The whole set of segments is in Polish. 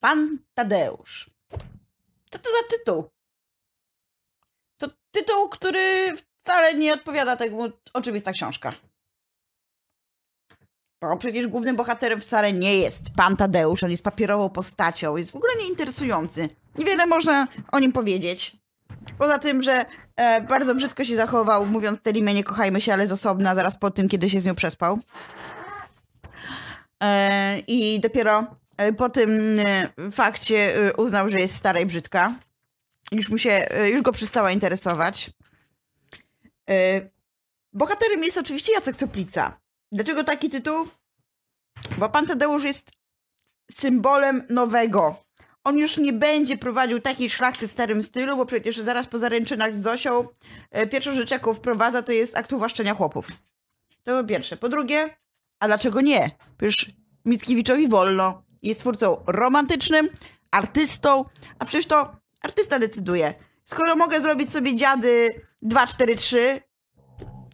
Pan Tadeusz. Co to za tytuł? To tytuł, który wcale nie odpowiada temu oczywista książka. Bo przecież głównym bohaterem wcale nie jest pan Tadeusz, on jest papierową postacią, jest w ogóle nieinteresujący. Niewiele można o nim powiedzieć. Poza tym, że e, bardzo brzydko się zachował, mówiąc Telimie nie kochajmy się, ale z osobna, zaraz po tym, kiedy się z nią przespał. E, I dopiero E, po tym e, fakcie e, uznał, że jest stara i brzydka. Już mu się, już go przestała interesować. Bohaterem jest oczywiście Jacek Soplica. Dlaczego taki tytuł? Bo pan Tadeusz jest symbolem nowego. On już nie będzie prowadził takiej szlachty w starym stylu, bo przecież zaraz po zaręczynach z Zosią pierwszą rzecz, jaką wprowadza, to jest akt uwłaszczenia chłopów. To po pierwsze. Po drugie, a dlaczego nie? Przecież Mickiewiczowi wolno jest twórcą romantycznym, artystą, a przecież to artysta decyduje. Skoro mogę zrobić sobie dziady dwa, cztery, trzy,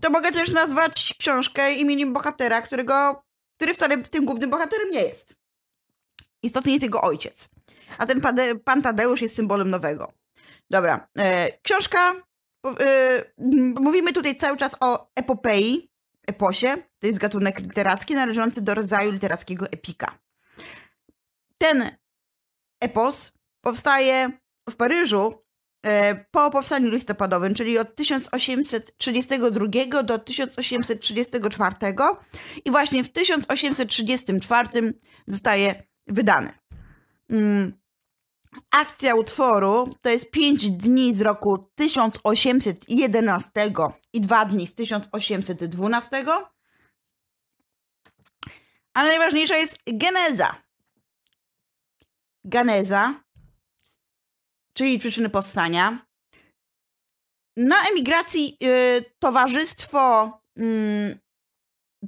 to mogę też nazwać książkę imieniem bohatera, którego, który wcale tym głównym bohaterem nie jest. Istotnie jest jego ojciec. A ten pan Tadeusz jest symbolem nowego. Dobra, e, książka. E, mówimy tutaj cały czas o epopei, eposie. To jest gatunek literacki należący do rodzaju literackiego epika ten epos powstaje w Paryżu e, po powstaniu listopadowym, czyli od 1832 do 1834 i właśnie w 1834 zostaje wydany. Mm. Akcja utworu to jest 5 dni z roku 1811 i 2 dni z 1812. Ale najważniejsza jest geneza Ganeza, czyli przyczyny powstania. Na emigracji y, towarzystwo y,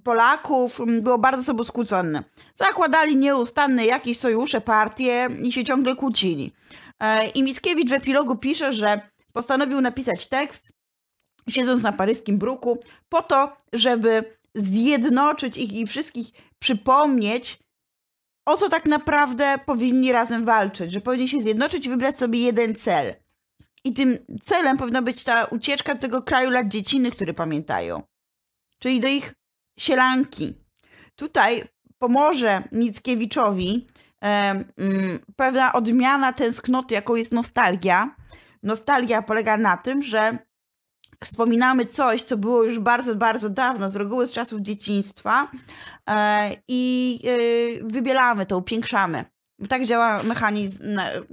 Polaków mm, było bardzo sobą skłócone. Zakładali nieustanne jakieś sojusze, partie i się ciągle kłócili. Y, I Mickiewicz w epilogu pisze, że postanowił napisać tekst, siedząc na paryskim bruku, po to, żeby zjednoczyć ich i wszystkich, przypomnieć, o co tak naprawdę powinni razem walczyć, że powinni się zjednoczyć i wybrać sobie jeden cel. I tym celem powinna być ta ucieczka do tego kraju lat dzieciny, który pamiętają. Czyli do ich sielanki. Tutaj pomoże Mickiewiczowi e, mm, pewna odmiana tęsknoty, jaką jest nostalgia. Nostalgia polega na tym, że wspominamy coś, co było już bardzo, bardzo dawno, z reguły z czasów dzieciństwa e, i e, wybielamy to, upiększamy. Tak działa mechanizm,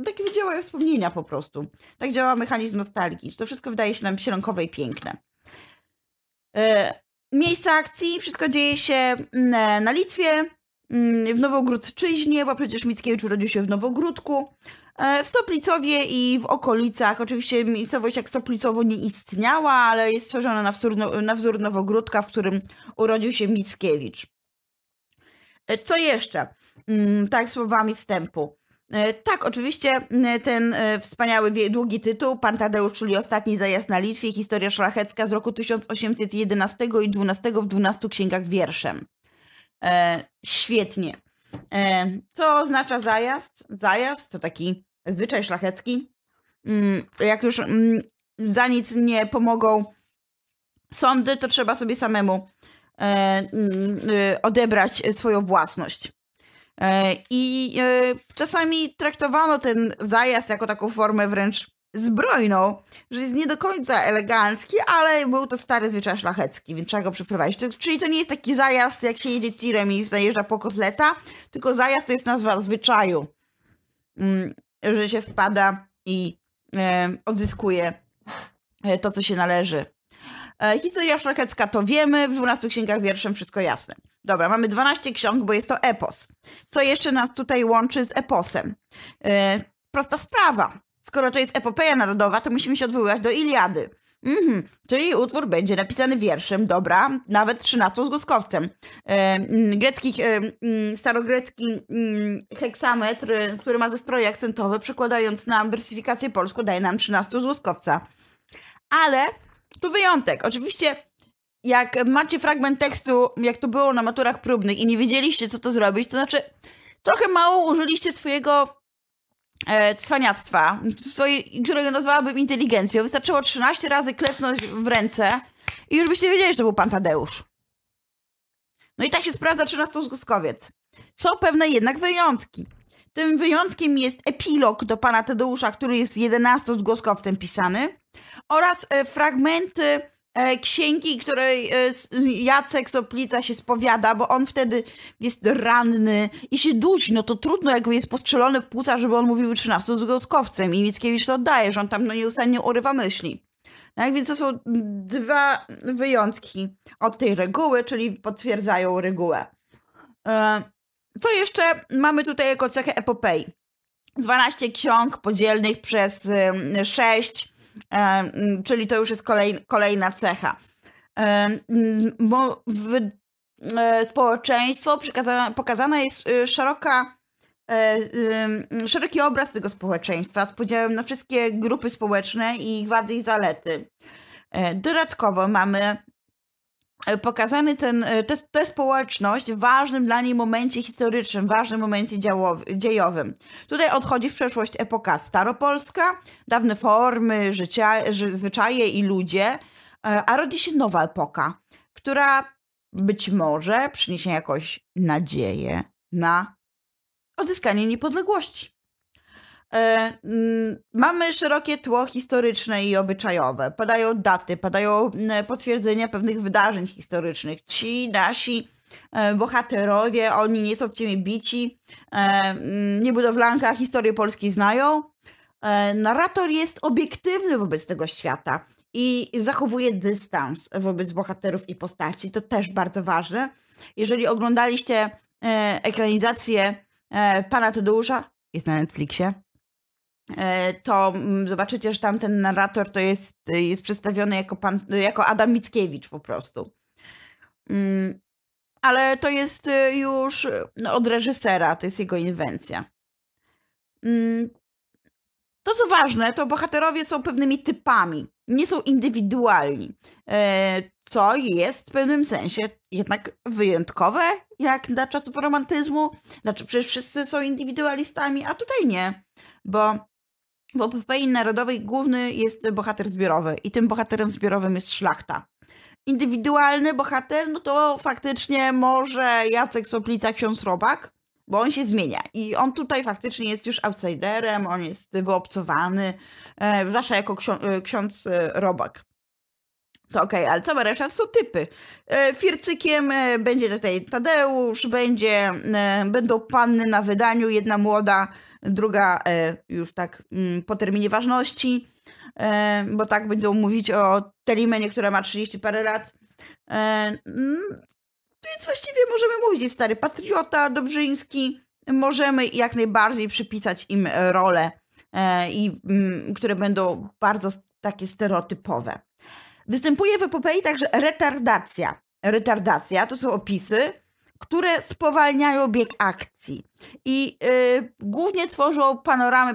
tak działają wspomnienia po prostu. Tak działa mechanizm nostalgii. To wszystko wydaje się nam sieronkowe i piękne. E, miejsce akcji, wszystko dzieje się mm, na Litwie, mm, w Nowogródczyźnie, bo przecież Mickiewicz urodził się w Nowogródku. E, w Stoplicowie i w okolicach, oczywiście miejscowość jak Stoplicowo nie istniała, ale jest stworzona na wzór, no, na wzór Nowogródka, w którym urodził się Mickiewicz. E, co jeszcze? Mm, tak słowami wstępu. E, tak, oczywiście mm, ten wspaniały, długi tytuł, Pan Tadeusz, czyli Ostatni Zajazd na Litwie, historia szlachecka z roku 1811 i 12 w 12 księgach wierszem. Świetnie. Co oznacza zajazd? Zajazd to taki zwyczaj szlachecki. Mm, jak już mm, za nic nie pomogą sądy, to trzeba sobie samemu e, mm, y, odebrać swoją własność. E, I e, czasami traktowano ten zajazd jako taką formę wręcz zbrojną, że jest nie do końca elegancki, ale był to stary zwyczaj szlachecki, więc trzeba go przeprowadzić. Czyli to nie jest taki zajazd, jak się jedzie tirem i zajeżdża po kotleta, tylko zajazd to jest nazwa zwyczaju, mm, że się wpada i e, odzyskuje e, to, co się należy. E, historia szlachecka to wiemy, w 12 księgach wierszem wszystko jasne. Dobra, mamy 12 ksiąg, bo jest to epos. Co jeszcze nas tutaj łączy z eposem? Prosta sprawa. Skoro to jest epopeja narodowa, to musimy się odwoływać do Iliady. Mhm, czyli utwór będzie napisany wierszem, dobra, nawet trzynastą z E, mm, grecki, e, mm, starogrecki e, heksametr, który ma ze akcentowe, przekładając na wersyfikację polską, daje nam trzynastu zgłoskowca. Ale tu wyjątek. Oczywiście jak macie fragment tekstu, jak to było na maturach próbnych i nie wiedzieliście, co to zrobić, to znaczy trochę mało użyliście swojego E, cwaniactwa, które którego nazwałabym inteligencją. Wystarczyło 13 razy klepnąć w ręce i już byście wiedzieli, że to był pan Tadeusz. No i tak się sprawdza 13 Zgłoskowiec. Są pewne jednak wyjątki. Tym wyjątkiem jest epilog do pana Tadeusza, który jest 11 Zgłoskowcem pisany oraz e, fragmenty E, księgi, której e, Jacek Soplica się spowiada, bo on wtedy jest ranny i się dusi, no to trudno, jakby jest postrzelony w płuca, żeby on mówił 13 zgoskowcem i Mickiewicz to oddaje, że on tam no, nieustannie urywa myśli. Tak no więc to są dwa wyjątki od tej reguły, czyli potwierdzają regułę. E, co jeszcze mamy tutaj jako cechę epopei? 12 ksiąg podzielnych przez 6 Mm, czyli to już jest kolej, kolejna cecha. Mm, bo w e, społeczeństwo pokazana jest e, szeroka, e, szeroki obraz tego społeczeństwa z podziałem na wszystkie grupy społeczne i ich wady i zalety. Dodatkowo mamy E, pokazany ten, tę te, te społeczność w ważnym dla niej momencie historycznym, ważnym momencie działowy, dziejowym. Tutaj odchodzi w przeszłość epoka staropolska, dawne formy, życia, zwyczaje i ludzie, e, a rodzi się nowa epoka, która być może przyniesie jakoś nadzieję na odzyskanie niepodległości. E, mm, mamy szerokie tło historyczne i obyczajowe. Padają daty, padają mm, potwierdzenia pewnych wydarzeń historycznych. Ci nasi e, bohaterowie, oni nie są w ciebie bici. E, mm, Niebudowlanka historię Polski znają. Narrator jest obiektywny wobec tego świata i zachowuje dystans wobec bohaterów i postaci. To też bardzo ważne. Jeżeli oglądaliście ekranizację pana Tadeusza, jest na Netflixie, E, to mm, zobaczycie, że tamten narrator to jest, y, jest przedstawiony jako, pan, y, jako Adam Mickiewicz po prostu. Mm, ale to jest y, już no, od reżysera, to jest jego inwencja. Mm, to, co ważne, to bohaterowie są pewnymi typami, nie są indywidualni, e, co jest w pewnym sensie jednak wyjątkowe, jak dla czasów romantyzmu. Znaczy, przecież wszyscy są indywidualistami, a tutaj nie, bo w epopei narodowej główny jest bohater zbiorowy i tym bohaterem zbiorowym jest szlachta. Indywidualny bohater, no to faktycznie może Jacek Soplica, ksiądz Robak, bo on się zmienia. I on tutaj faktycznie jest już outsiderem, on jest wyobcowany, e, zwłaszcza jako e, ksiądz e, Robak. To okej, okay, ale cała reszta są typy. fircykiem będzie tutaj Tadeusz, będzie, będą panny na wydaniu, jedna młoda druga e, już tak mm, po terminie ważności, e, bo tak będą mówić o Telimenie, która ma 30 parę lat. E, mm, więc właściwie możemy mówić, jest stary patriota, Dobrzyński, możemy jak najbardziej przypisać im role, i, mm, które będą bardzo takie stereotypowe. Występuje w epopei także retardacja. Retardacja to są opisy które spowalniają bieg akcji i y, głównie tworzą panoramy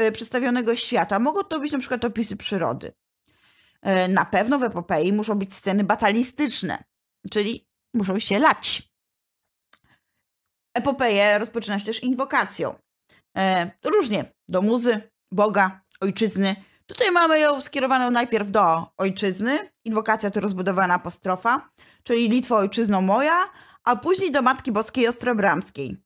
y, przedstawionego świata. Mogą to być na przykład opisy przyrody. Y, na pewno w epopei muszą być sceny batalistyczne, czyli muszą się lać. epopeje rozpoczyna się też inwokacją. Y, różnie, do muzy, Boga, ojczyzny. Tutaj mamy ją skierowaną najpierw do ojczyzny. Inwokacja to rozbudowana apostrofa, czyli Litwo ojczyzno moja, a później do Matki Boskiej Ostrobramskiej.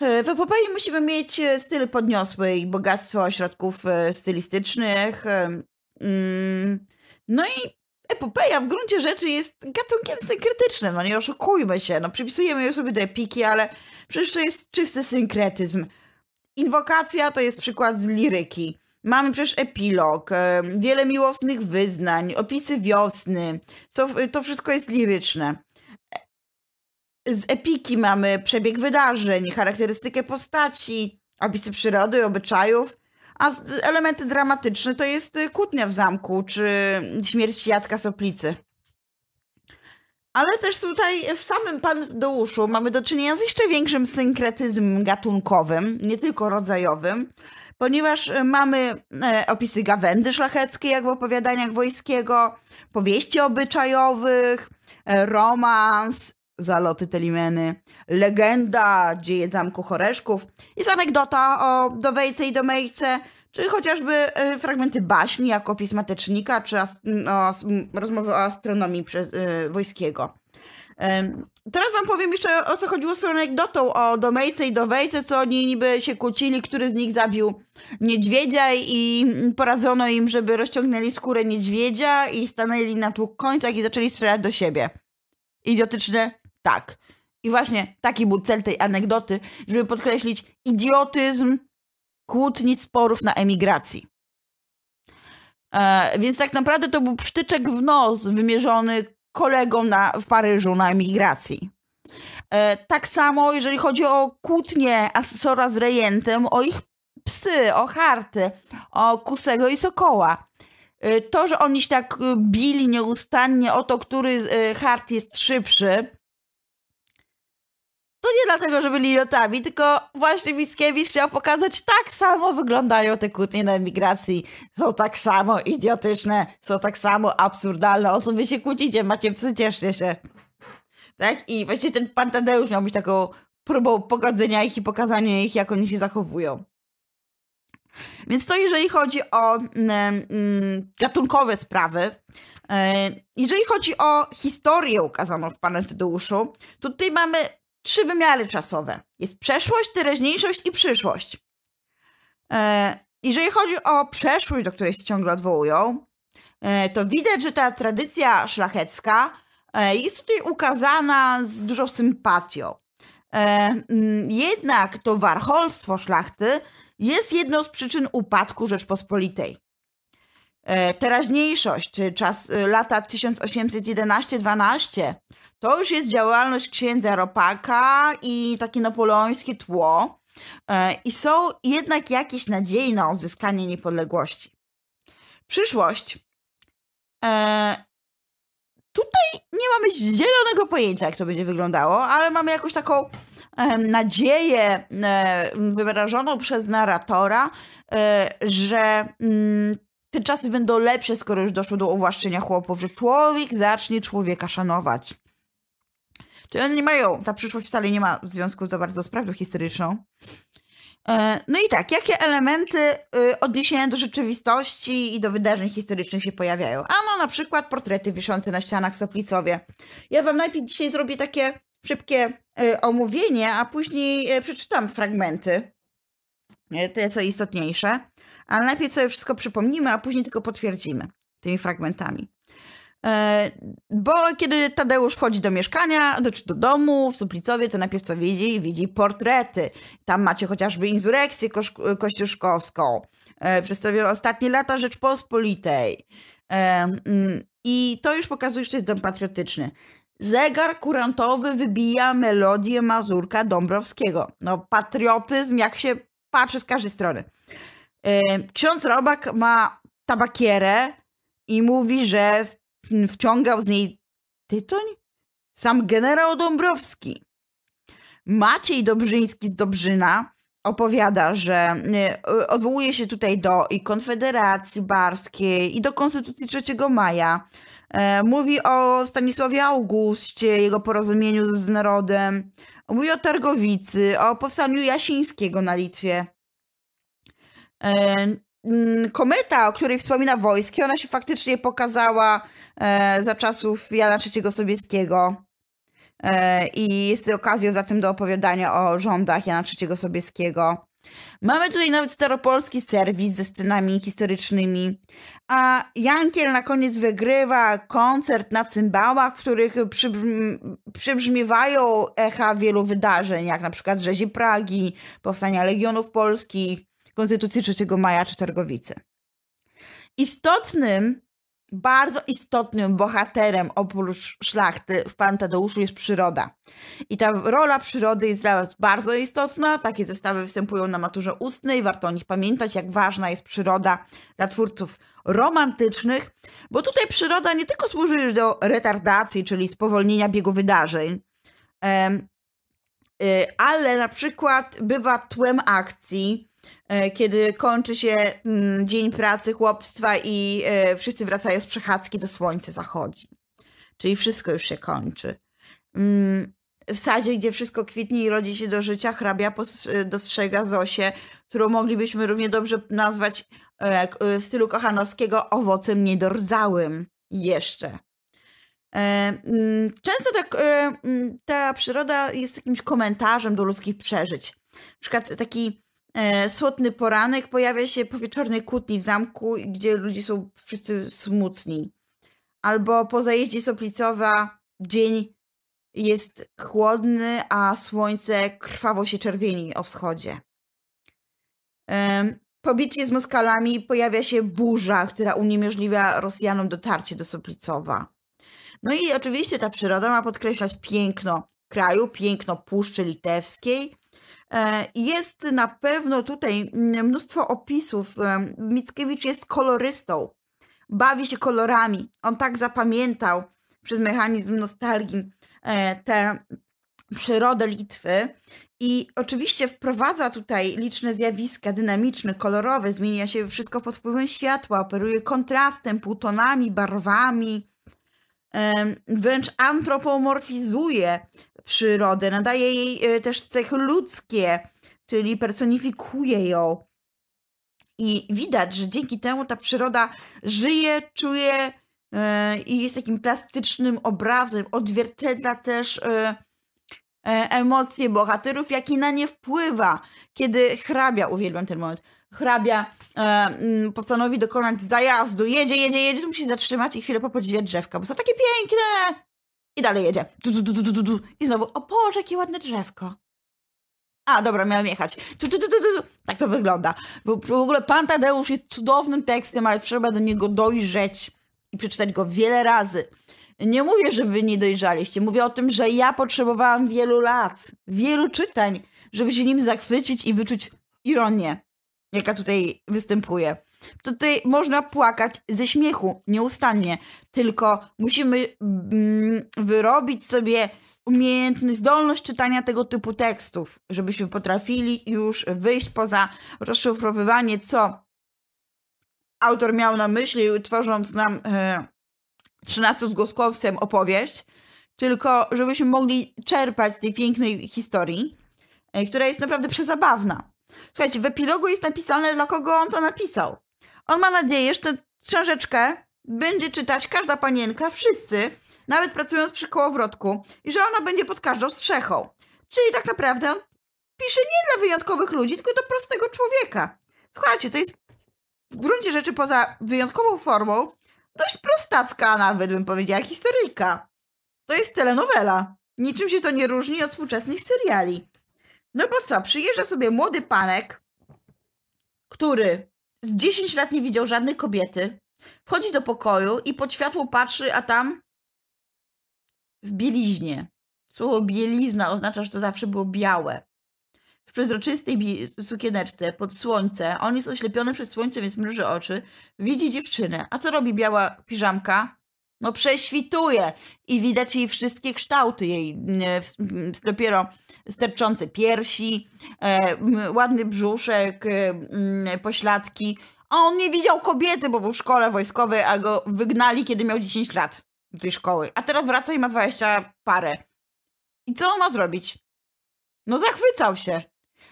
E, w Epopeji musimy mieć e, styl podniosły i bogactwo ośrodków e, stylistycznych. Mm, no i epopeja w gruncie rzeczy jest gatunkiem synkretycznym, no nie oszukujmy się, no przypisujemy ją sobie do epiki, ale przecież to jest czysty synkretyzm. Inwokacja to jest przykład z liryki. Mamy przecież epilog, wiele miłosnych wyznań, opisy wiosny, to wszystko jest liryczne. Z epiki mamy przebieg wydarzeń, charakterystykę postaci, opisy przyrody, obyczajów. A elementy dramatyczne to jest y, kłótnia w zamku, czy śmierć Jacka Soplicy. Ale też tutaj w samym Pan Dołuszu mamy do czynienia z jeszcze większym synkretyzmem gatunkowym, nie tylko rodzajowym, ponieważ y, mamy e, opisy gawędy szlacheckiej, jak w opowiadaniach Wojskiego, powieści obyczajowych, e, romans, zaloty Telimeny, legenda dzieje zamku Choreszków, jest anegdota o Dowejce i Domejce, czy chociażby y, fragmenty baśni jako pismatecznika, czy o, no, rozmowy o astronomii przez y, Wojskiego. Teraz wam powiem jeszcze o co chodziło z tą anegdotą o Domejce i Dowejce, co oni niby się kłócili, który z nich zabił niedźwiedzia i mm, poradzono im, żeby rozciągnęli skórę niedźwiedzia i stanęli na dwóch końcach i zaczęli strzelać do siebie. Idiotyczne tak. I właśnie taki był cel tej anegdoty, żeby podkreślić idiotyzm kłótni sporów na emigracji. E, więc tak naprawdę to był psztyczek w nos wymierzony kolegom na, w Paryżu na emigracji. E, tak samo, jeżeli chodzi o kłótnie asesora z rejentem, o ich psy, o harty, o kusego i sokoła. E, to, że oni się tak e, bili nieustannie o to, który e, hart jest szybszy, to nie dlatego, że byli idiotami, tylko właśnie Mickiewicz chciał pokazać, tak samo wyglądają te kłótnie na emigracji. Są tak samo idiotyczne, są tak samo absurdalne. O co wy się kłócicie? Macie psy, cieszcie się. Tak? I właśnie ten pan Tadeusz miał być taką próbą pogodzenia ich i pokazania ich, jak oni się zachowują. Więc to jeżeli chodzi o mm, mm gatunkowe sprawy. E, jeżeli chodzi o historię ukazaną w Pana Tadeuszu, to tutaj mamy trzy wymiary czasowe. Jest przeszłość, teraźniejszość i przyszłość. E, jeżeli chodzi o przeszłość, do której się ciągle odwołują, e, to widać, że ta tradycja szlachecka e, jest tutaj ukazana z dużą sympatią. E, mm, jednak to warcholstwo szlachty jest jedną z przyczyn upadku Rzeczpospolitej. E, teraźniejszość, czy czas y, lata 1811-12, to już jest działalność księdza Ropaka i takie napoleońskie tło. E, I są jednak jakieś nadzieje na odzyskanie niepodległości. Przyszłość. E, tutaj nie mamy zielonego pojęcia, jak to będzie wyglądało, ale mamy jakąś taką nadzieję wyrażoną przez narratora, że mm, te czasy będą lepsze, skoro już doszło do uwłaszczenia chłopów, że człowiek zacznie człowieka szanować. Czyli oni mają, ta przyszłość wcale nie ma w związku za bardzo z prawdą historyczną. E, no i tak, jakie elementy y, odniesienia do rzeczywistości i do wydarzeń historycznych się pojawiają? A no na przykład portrety wiszące na ścianach w Soplicowie. Ja wam najpierw dzisiaj zrobię takie szybkie y, omówienie, a później y, przeczytam fragmenty, te co istotniejsze ale najpierw sobie wszystko przypomnimy, a później tylko potwierdzimy tymi fragmentami. E, bo kiedy Tadeusz wchodzi do mieszkania, do, czy do domu w Suplicowie, to najpierw co widzi? Widzi portrety. Tam macie chociażby insurrekcję kosz, kościuszkowską, e, przez ostatnie lata Rzeczpospolitej. E, mm, I to już pokazuje, że jest dom patriotyczny. Zegar kurantowy wybija melodię Mazurka Dąbrowskiego. No, patriotyzm, jak się patrzy z każdej strony. Ksiądz Robak ma tabakierę i mówi, że wciągał z niej tytoń? Sam generał Dąbrowski. Maciej Dobrzyński z Dobrzyna opowiada, że y, odwołuje się tutaj do i Konfederacji Barskiej, i do Konstytucji 3 maja. E, mówi o Stanisławie Augustie, jego porozumieniu z narodem. Mówi o Targowicy, o powstaniu Jasińskiego na Litwie. Kometa, o której wspomina Wojski, ona się faktycznie pokazała e, za czasów Jana III Sobieskiego. E, I jest okazją zatem do opowiadania o rządach Jana III Sobieskiego. Mamy tutaj nawet staropolski serwis ze scenami historycznymi. A Jankiel na koniec wygrywa koncert na cymbałach, w których przybrzmiewają echa wielu wydarzeń, jak na przykład rzezi Pragi, powstania Legionów Polskich, Konstytucji 3 maja czy Targowicy. Istotnym, bardzo istotnym bohaterem oprócz szlachty w Pan Tadeuszu jest przyroda. I ta rola przyrody jest dla Was bardzo istotna. Takie zestawy występują na maturze ustnej. Warto o nich pamiętać, jak ważna jest przyroda dla twórców romantycznych, bo tutaj przyroda nie tylko służy już do retardacji, czyli spowolnienia biegu wydarzeń, y, ale na przykład bywa tłem akcji, E, kiedy kończy się mm, dzień pracy, chłopstwa i e, wszyscy wracają z przechadzki, to słońce zachodzi. Czyli wszystko już się kończy. Mm, w sadzie, gdzie wszystko kwitnie i rodzi się do życia, hrabia e, dostrzega Zosię, którą moglibyśmy równie dobrze nazwać w stylu Kochanowskiego owocem niedorzałym jeszcze. Mm, często tak, ta przyroda jest jakimś komentarzem do ludzkich przeżyć. Na przykład taki E, Słodny poranek pojawia się po wieczornej kłótni w zamku, gdzie ludzie są wszyscy smutni. Albo po zajeździe soplicowa dzień jest chłodny, a słońce krwawo się czerwieni o wschodzie. E, po bitwie z Moskalami pojawia się burza, która uniemożliwia Rosjanom dotarcie do Soplicowa. No i oczywiście ta przyroda ma podkreślać piękno kraju, piękno Puszczy Litewskiej, E, jest na pewno tutaj mm, mnóstwo opisów. E, Mickiewicz jest kolorystą, bawi się kolorami. On tak zapamiętał przez mechanizm nostalgii e, tę przyrodę Litwy i oczywiście wprowadza tutaj liczne zjawiska dynamiczne, kolorowe, zmienia się wszystko pod wpływem światła, operuje kontrastem, półtonami, barwami, wręcz antropomorfizuje przyrodę, nadaje jej e, też cechy ludzkie, czyli personifikuje ją. I widać, że dzięki temu ta przyroda żyje, czuje e, i jest takim plastycznym obrazem, odzwierciedla też e, emocje bohaterów, jaki na nie wpływa, kiedy hrabia, uwielbiam ten moment, hrabia mm, postanowi dokonać zajazdu, jedzie, jedzie, jedzie, tu musi zatrzymać i chwilę popodziwia drzewka, bo są takie piękne, i dalej jedzie. Du, du, du, du, du, du. I znowu, o Boże, jakie ładne drzewko. A, dobra, miałem jechać. Du, du, du, du, Tak to wygląda. Bo w ogóle Pan Tadeusz jest cudownym tekstem, ale trzeba do niego dojrzeć i przeczytać go wiele razy. Nie mówię, że wy nie dojrzaliście. Mówię o tym, że ja potrzebowałam wielu lat, wielu czytań, żeby się nim zachwycić i wyczuć ironię, jaka tutaj występuje to tutaj można płakać ze śmiechu nieustannie, tylko musimy mm, wyrobić sobie umiejętność, zdolność czytania tego typu tekstów, żebyśmy potrafili już wyjść poza rozszyfrowywanie, co autor miał na myśli, tworząc nam trzynastu 13 z opowieść, tylko żebyśmy mogli czerpać z tej pięknej historii, e, która jest naprawdę przezabawna. Słuchajcie, w epilogu jest napisane, dla kogo on to napisał. On ma nadzieję, że tę książeczkę będzie czytać każda panienka, wszyscy, nawet pracując przy kołowrotku, i że ona będzie pod każdą strzechą. Czyli tak naprawdę on pisze nie dla wyjątkowych ludzi, tylko do prostego człowieka. Słuchajcie, to jest w gruncie rzeczy poza wyjątkową formą dość prostacka nawet, bym powiedziała, historyjka. To jest telenowela. Niczym się to nie różni od współczesnych seriali. No bo co, przyjeżdża sobie młody panek, który z 10 lat nie widział żadnej kobiety. Wchodzi do pokoju i pod światło patrzy, a tam w bieliźnie. Słowo bielizna oznacza, że to zawsze było białe. W przezroczystej sukieneczce pod słońce, on jest oślepiony przez słońce, więc mruży oczy, widzi dziewczynę. A co robi biała piżamka? no prześwituje i widać jej wszystkie kształty, jej e, dopiero sterczące piersi, e, ładny brzuszek, e, pośladki. A on nie widział kobiety, bo był w szkole wojskowej, a go wygnali, kiedy miał 10 lat do tej szkoły. A teraz wraca i ma 20 parę. I co on ma zrobić? No zachwycał się.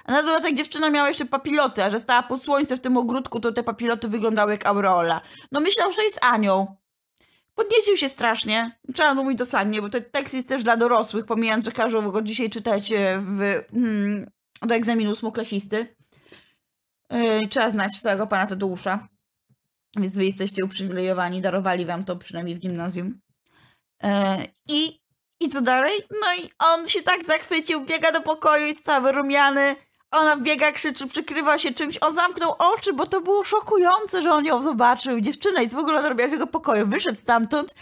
A na dodatek dziewczyna miała jeszcze papiloty, a że stała pod słońce w tym ogródku, to te papiloty wyglądały jak aureola. No myślał, że jest anioł. Podniecił się strasznie. Trzeba mu mówić dosadnie, bo ten tekst jest też dla dorosłych, pomijając, że każą go dzisiaj czytać e, w, hmm, do egzaminu ósmoklasisty. Yy, e, trzeba znać całego pana Tadeusza. Więc wy jesteście uprzywilejowani, darowali wam to przynajmniej w gimnazjum. Yy, I i co dalej? No i on się tak zachwycił, biega do pokoju i jest cały rumiany. Ona wbiega, krzyczy, przykrywa się czymś. On zamknął oczy, bo to było szokujące, że on ją zobaczył. Dziewczyna i w ogóle robiła w jego pokoju. Wyszedł stamtąd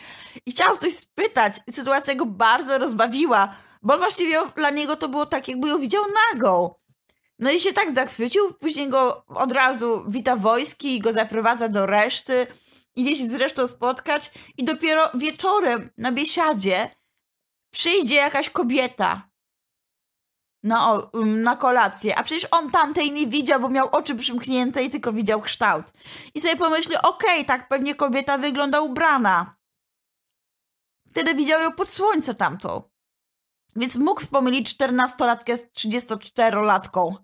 i chciał coś spytać. sytuacja go bardzo rozbawiła, bo właściwie dla niego to było tak, jakby ją widział nagą. No i się tak zachwycił. Później go od razu wita wojski i go zaprowadza do reszty. Idzie się zresztą spotkać i dopiero wieczorem na biesiadzie przyjdzie jakaś kobieta na, mm, na kolację, a przecież on tamtej nie widział, bo miał oczy przymknięte i tylko widział kształt. I sobie pomyśli, okej, okay, tak pewnie kobieta wygląda ubrana. Wtedy widział ją pod słońce tamtą. Więc mógł pomylić 14-latkę z 34-latką.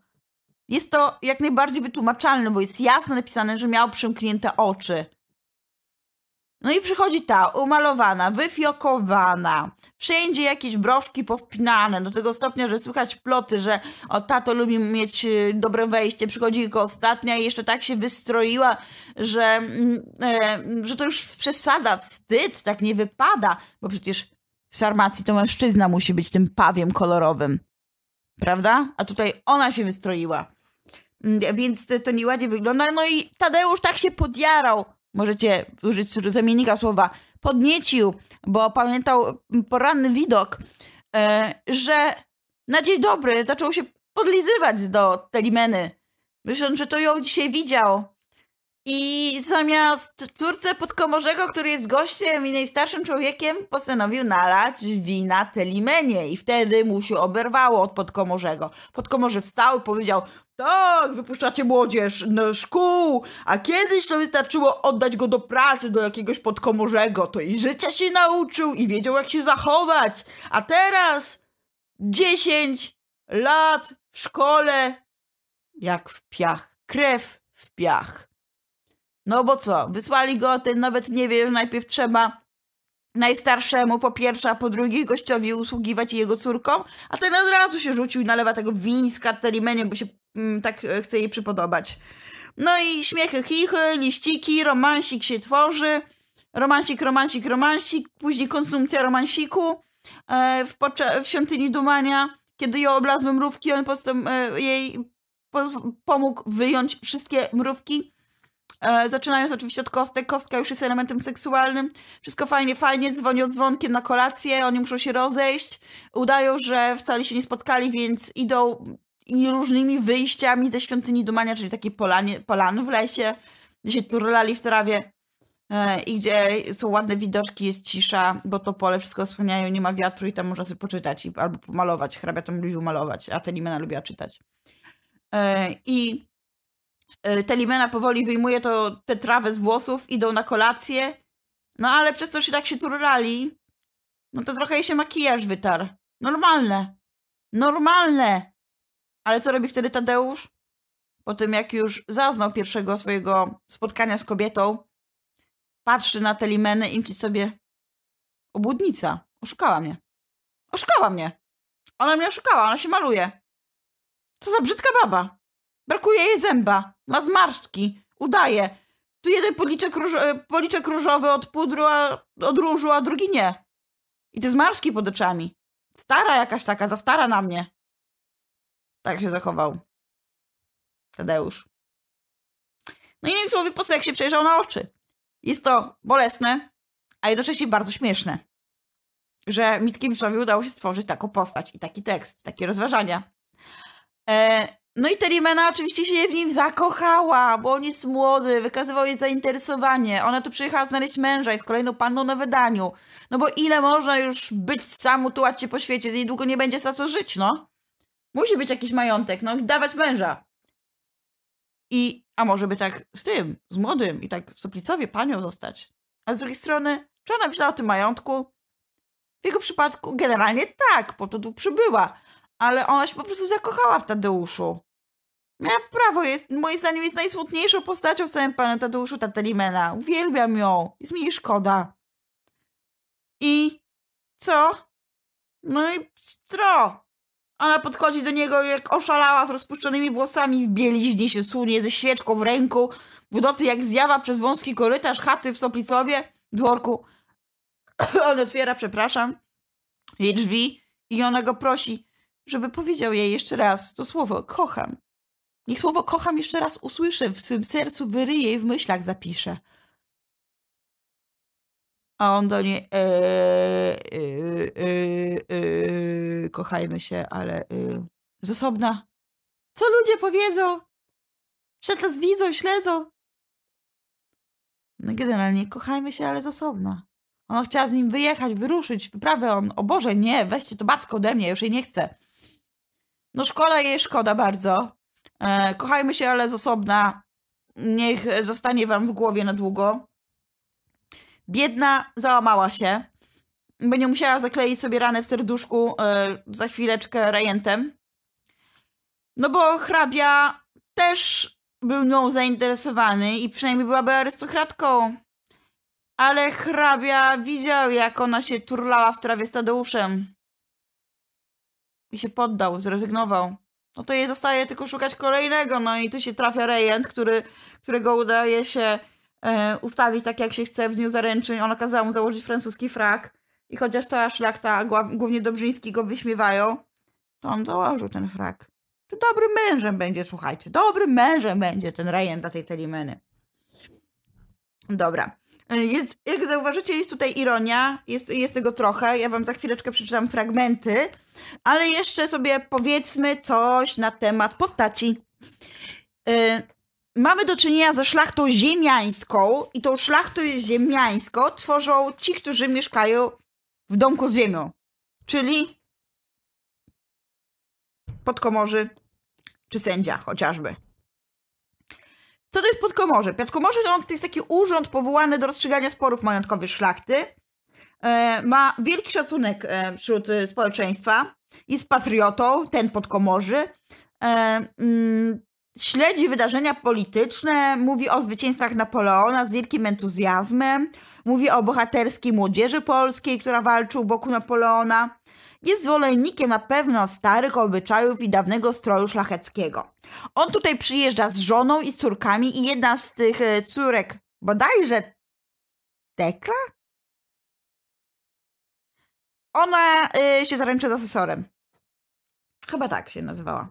Jest to jak najbardziej wytłumaczalne, bo jest jasno napisane, że miał przymknięte oczy. No i przychodzi ta umalowana, wyfiokowana, wszędzie jakieś broszki powpinane, do tego stopnia, że słychać ploty, że o tato lubi mieć y, dobre wejście, przychodzi tylko ostatnia i jeszcze tak się wystroiła, że, mm, e, że to już przesada, wstyd, tak nie wypada, bo przecież w Sarmacji to mężczyzna musi być tym pawiem kolorowym, prawda? A tutaj ona się wystroiła. Mm, więc to nieładnie wygląda. No i Tadeusz tak się podjarał Możecie użyć zamiennika słowa podniecił, bo pamiętał poranny widok, e, że na dzień dobry zaczął się podlizywać do Telimeny, myśląc, że to ją dzisiaj widział. I zamiast córce podkomorzego, który jest gościem i najstarszym człowiekiem, postanowił nalać wina Telimenie i wtedy mu się oberwało od podkomorzego. Podkomorze wstał i powiedział, tak, wypuszczacie młodzież do szkół, a kiedyś to wystarczyło oddać go do pracy, do jakiegoś podkomorzego, to i życia się nauczył i wiedział jak się zachować, a teraz 10 lat w szkole, jak w piach, krew w piach. No bo co, wysłali go, ten nawet nie wie, że najpierw trzeba najstarszemu po pierwsze, a po drugie gościowi usługiwać jego córką, a ten od razu się rzucił i nalewa tego wińska terimenium, bo się mm, tak e, chce jej przypodobać. No i śmiechy, chichy, liściki, romansik się tworzy, romansik, romansik, romansik, później konsumpcja romansiku e, w, w świątyni dumania, kiedy ją oblazły mrówki, on e, jej po pomógł wyjąć wszystkie mrówki E, zaczynając oczywiście od kostek, kostka już jest elementem seksualnym. Wszystko fajnie, fajnie, dzwonią dzwonkiem na kolację, oni muszą się rozejść, udają, że wcale się nie spotkali, więc idą różnymi wyjściami ze świątyni Dumania, czyli taki polanie, polany w lesie, gdzie się turlali w trawie e, i gdzie są ładne widoczki, jest cisza, bo to pole wszystko osłaniają, nie ma wiatru i tam można sobie poczytać i, albo pomalować. Hrabia tam lubił malować, a Telimena lubiła czytać. E, I Y, Telimena powoli wyjmuje to, tę trawę z włosów, idą na kolację. No ale przez to, że tak się turlali, no to trochę jej się makijaż wytarł. Normalne. Normalne. Ale co robi wtedy Tadeusz? Po tym, jak już zaznał pierwszego swojego spotkania z kobietą, patrzy na Telimenę i myśli sobie obłudnica, oszukała mnie. Oszukała mnie. Ona mnie oszukała, ona się maluje. Co za brzydka baba. Brakuje jej zęba. Ma zmarszczki. Udaje. Tu jeden policzek, róż e, policzek różowy od pudru, a, od różu, a drugi nie. I te zmarszki pod oczami. Stara jakaś taka, za stara na mnie. Tak się zachował. Tadeusz. No innymi słowy, po się przejrzał na oczy. Jest to bolesne, a jednocześnie bardzo śmieszne, że Mickiewiczowi udało się stworzyć taką postać i taki tekst, takie rozważania. E, no i Terimena oczywiście się w nim zakochała, bo on jest młody, wykazywał jej zainteresowanie. Ona tu przyjechała znaleźć męża i z kolejną panną na wydaniu. No bo ile można już być sam, utułać się po świecie, niedługo nie będzie za co żyć, no. Musi być jakiś majątek, no dawać męża. I, a może by tak z tym, z młodym i tak w Soplicowie panią zostać. A z drugiej strony, czy ona myślała o tym majątku? W jego przypadku generalnie tak, po to tu przybyła. Ale ona się po prostu zakochała w Tadeuszu. No, prawo jest, moim zdaniem, jest najsmutniejszą postacią w całym panu Tadeuszu Tatelimena. Uwielbiam ją. Jest mi jej szkoda. I co? No i stro. Ona podchodzi do niego jak oszalała z rozpuszczonymi włosami w bieliźnie się sunie, ze świeczką w ręku, w nocy jak zjawa przez wąski korytarz chaty w Soplicowie, dworku. On otwiera, przepraszam, jej drzwi i ona go prosi, żeby powiedział jej jeszcze raz to słowo kocham. Niech słowo kocham jeszcze raz usłyszę, w swym sercu wyryję i w myślach zapiszę. A on do niej e, e, e, e kochajmy się, ale e, z osobna. Co ludzie powiedzą? Że nas widzą, śledzą. No generalnie kochajmy się, ale z osobna. Ona chciała z nim wyjechać, wyruszyć, wyprawę. On, o Boże, nie, weźcie to babsko ode mnie, już jej nie chcę. No szkoda jej, szkoda bardzo. E, kochajmy się, ale z osobna. Niech zostanie wam w głowie na długo. Biedna załamała się. Będzie musiała zakleić sobie ranę w serduszku e, za chwileczkę rejentem. No bo hrabia też był nią zainteresowany i przynajmniej byłaby arystokratką. Ale hrabia widział, jak ona się turlała w trawie z Tadeuszem. I się poddał, zrezygnował. No to jej zostaje tylko szukać kolejnego, no i tu się trafia rejent, który, którego udaje się e, ustawić tak jak się chce w dniu zaręczyń. Ona kazała mu założyć francuski frak i chociaż cała szlachta, głównie Dobrzyński go wyśmiewają, to on założył ten frak. To dobrym mężem będzie, słuchajcie, dobrym mężem będzie ten rejent dla tej Telimeny. Dobra. Jest, jak zauważycie, jest tutaj ironia, jest, jest tego trochę. Ja wam za chwileczkę przeczytam fragmenty, ale jeszcze sobie powiedzmy coś na temat postaci. Yy, mamy do czynienia ze szlachtą ziemiańską i tą szlachtą ziemiańską tworzą ci, którzy mieszkają w domku z ziemią, czyli podkomorzy czy sędzia chociażby. Co to jest podkomorze? Podkomorze to jest taki urząd powołany do rozstrzygania sporów majątkowych szlachty. E, ma wielki szacunek e, wśród e, społeczeństwa. Jest patriotą, ten podkomorzy. Mm, śledzi wydarzenia polityczne, mówi o zwycięstwach Napoleona z wielkim entuzjazmem, mówi o bohaterskiej młodzieży polskiej, która walczy u boku Napoleona jest zwolennikiem na pewno starych obyczajów i dawnego stroju szlacheckiego. On tutaj przyjeżdża z żoną i z córkami i jedna z tych e, córek, bodajże Tekla? Ona y, się zaręczy z asesorem. Chyba tak się nazywała.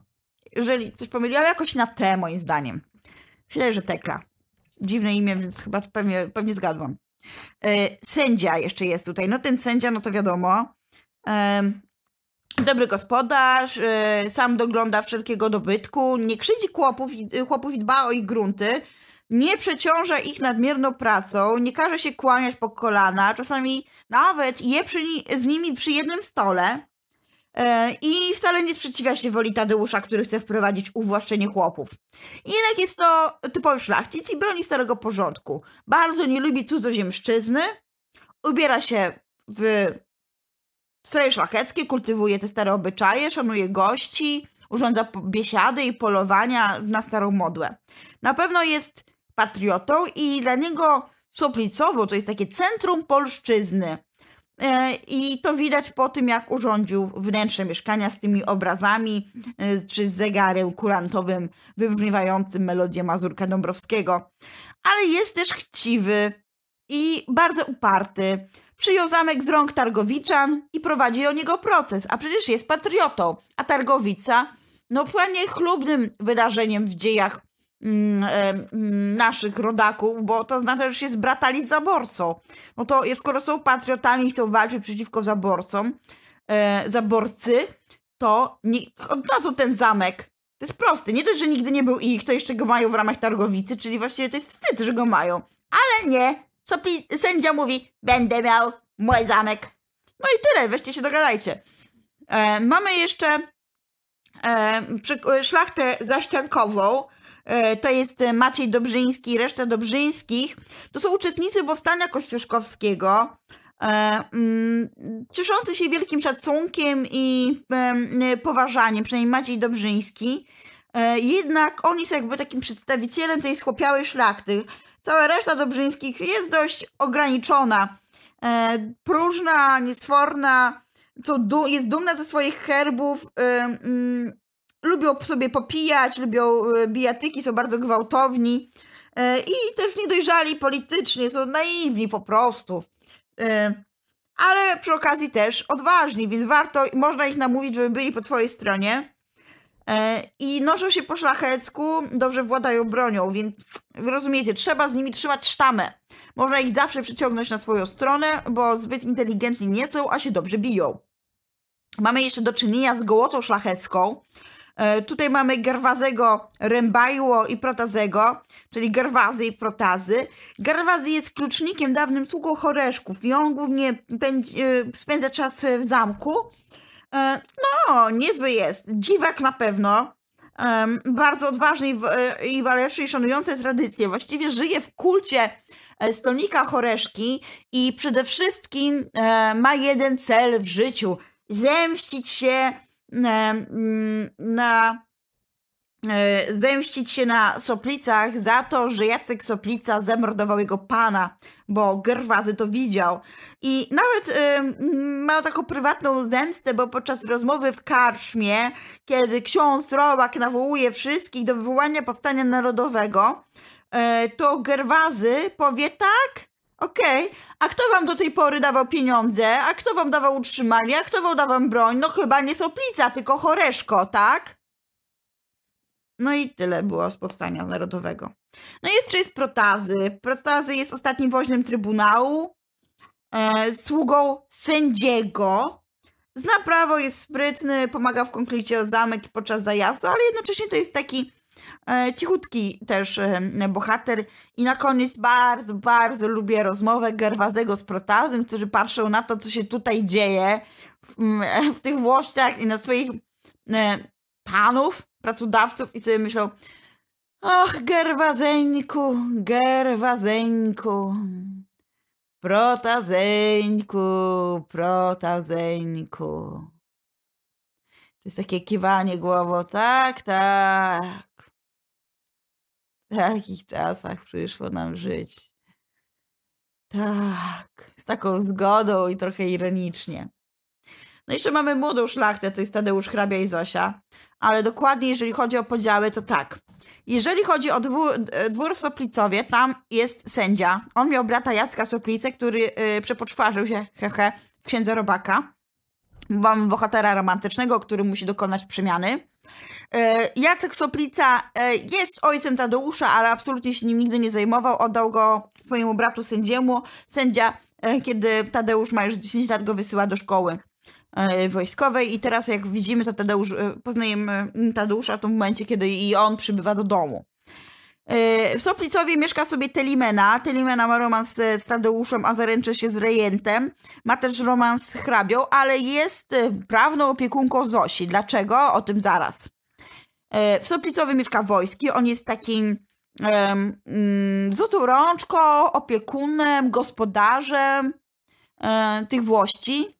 Jeżeli coś pomyliłam, jakoś na T moim zdaniem. Myślę, że Tekla. Dziwne imię, więc chyba pewnie, pewnie zgadłam. E, sędzia jeszcze jest tutaj. No ten sędzia, no to wiadomo. Dobry gospodarz, y, sam dogląda wszelkiego dobytku, nie krzywdzi chłopów, y, chłopów i dba o ich grunty, nie przeciąża ich nadmierną pracą, nie każe się kłaniać po kolana, czasami nawet je przy, z nimi przy jednym stole e, i wcale nie sprzeciwia się woli Tadeusza, który chce wprowadzić uwłaszczenie chłopów. Jednak jest to typowy szlachcic i broni starego porządku. Bardzo nie lubi cudzoziemszczyzny, ubiera się w Stroj szlachecki kultywuje te stare obyczaje, szanuje gości, urządza biesiady i polowania na starą modłę. Na pewno jest patriotą i dla niego Soplicowo to jest takie centrum polszczyzny. E, I to widać po tym, jak urządził wnętrze mieszkania z tymi obrazami e, czy z zegarem kurantowym wybrzmiewającym melodię Mazurka Dąbrowskiego. Ale jest też chciwy i bardzo uparty. Przyjął zamek z rąk Targowiczan i prowadzi o niego proces, a przecież jest patriotą. A Targowica, no była chlubnym wydarzeniem w dziejach mm, e, mm, naszych rodaków, bo to znaczy, że jest bratali z zaborcą. No to skoro są patriotami i chcą walczyć przeciwko zaborcom, e, zaborcy, to nie, oddadzą ten zamek. To jest proste. Nie dość, że nigdy nie był ich, to jeszcze go mają w ramach targowicy, czyli właściwie to jest wstyd, że go mają. Ale nie, co sędzia mówi, będę miał mój zamek. No i tyle, weźcie się dogadajcie. E, mamy jeszcze e, przy, e, szlachtę zaściankową, e, to jest Maciej Dobrzyński i reszta Dobrzyńskich, to są uczestnicy powstania kościuszkowskiego, e, mm, cieszący się wielkim szacunkiem i poważaniem, przynajmniej Maciej Dobrzyński. E, jednak on jest jakby takim przedstawicielem tej schłopiałej szlachty. Cała reszta Dobrzyńskich jest dość ograniczona. E, próżna, niesforna, co du jest dumna ze swoich herbów, e, mm, lubią sobie popijać, lubią bijatyki, są bardzo gwałtowni i też niedojrzali politycznie, są naiwni po prostu. Ale przy okazji też odważni, więc warto, można ich namówić, żeby byli po twojej stronie. E, I noszą się po szlachecku, dobrze władają bronią, więc rozumiecie, trzeba z nimi trzymać sztamę. Można ich zawsze przyciągnąć na swoją stronę, bo zbyt inteligentni nie są, a się dobrze biją. Mamy jeszcze do czynienia z gołotą szlachecką. E, tutaj mamy Gerwazego, Rembajło i Protazego, czyli Gerwazy i Protazy. Gerwazy jest klucznikiem, dawnym sługą Choreszków i on głównie e, spędza czas w zamku. E, no, niezły jest. Dziwak na pewno. E, bardzo odważny e, i, waleczny i szanujący tradycję. Właściwie żyje w kulcie stolnika choreszki i przede wszystkim ma jeden cel w życiu. Zemścić się na E, zemścić się na Soplicach za to, że Jacek Soplica zamordował jego pana, bo Gerwazy to widział. I nawet y, e, miał taką prywatną zemstę, bo podczas rozmowy w karczmie, kiedy ksiądz Robak nawołuje wszystkich do wywołania powstania narodowego, y, to Gerwazy powie tak, Okej, okay. a kto wam do tej pory dawał pieniądze? A kto wam dawał utrzymanie? A kto wam dawał broń? No chyba nie Soplica, tylko Choreszko, tak? No i tyle było z powstania narodowego. No i jeszcze jest protazy. Protazy jest ostatnim woźnym trybunału, e, sługą sędziego. Zna prawo, jest sprytny, pomaga w konflikcie o zamek i podczas zajazdu, ale jednocześnie to jest taki e, cichutki też e, bohater. I na koniec bardzo, bardzo lubię rozmowę Gerwazego z protazym, którzy patrzą na to, co się tutaj dzieje w, w tych włościach i na swoich e, panów pracodawców i sobie myślą, Och, gerwazeńku, gerwazeńku, protazeńku, protazeńku. To jest takie kiwanie głową, tak, tak. W takich czasach przyszło nam żyć. Tak, z taką zgodą i trochę ironicznie. No i jeszcze mamy młodą szlachtę, to jest Tadeusz Hrabia i Zosia ale dokładnie jeżeli chodzi o podziały, to tak. Jeżeli chodzi o dwór, e, dwór w Soplicowie, tam jest sędzia. On miał brata Jacka Soplicę, który yy, przepoczwarzył się, hehe, w księdza Robaka. Mamy bohatera romantycznego, który musi dokonać przemiany. E, Jacek Soplica jest ojcem Tadeusza, ale absolutnie się nim nigdy nie zajmował. Oddał go swojemu bratu sędziemu. Sędzia, kiedy Tadeusz ma już 10 lat, go wysyła do szkoły. E, wojskowej i teraz jak widzimy to Tadeusz, e, poznajemy Tadeusza to w momencie, kiedy i on przybywa do domu. E, w Soplicowie mieszka sobie Telimena. Telimena ma romans z Tadeuszem, a zaręczy się z Rejentem. Ma też romans z hrabią, ale jest prawną opiekunką Zosi. Dlaczego? O tym zaraz. W Soplicowie mieszka Wojski. On jest takim um, złotą rączką, opiekunem, gospodarzem um, tych włości.